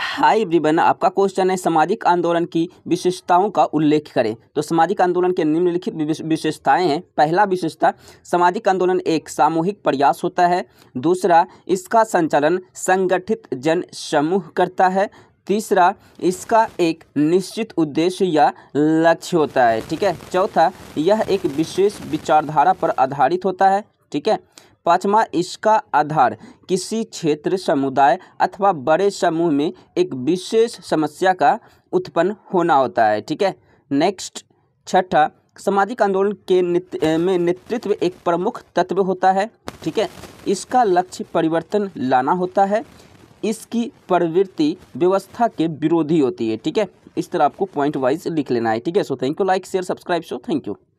hi everyone आपका question है सामाजिक आंदोलन की विशेषताओं का उल्लेख करें तो सामाजिक आंदोलन के निम्नलिखित विशेषताएं हैं पहला विशेषता सामाजिक आंदोलन एक सामूहिक प्रयास होता है दूसरा इसका संचालन संगठित जन समूह करता है तीसरा इसका एक निश्चित उद्देश्य या लक्ष्य होता है ठीक है चौथा यह एक विशेष विचारधारा पर आधारित होता है ठीक है पाँचवा इसका आधार किसी क्षेत्र समुदाय अथवा बड़े समूह में एक विशेष समस्या का उत्पन्न होना होता है ठीक है नेक्स्ट छठा सामाजिक आंदोलन के नित, में नेतृत्व एक प्रमुख तत्व होता है ठीक है इसका लक्ष्य परिवर्तन लाना होता है इसकी प्रवृत्ति व्यवस्था के विरोधी होती है ठीक है इस तरह आपको पॉइंट वाइज लिख लेना है ठीक है so thank you like share subscribe so thank you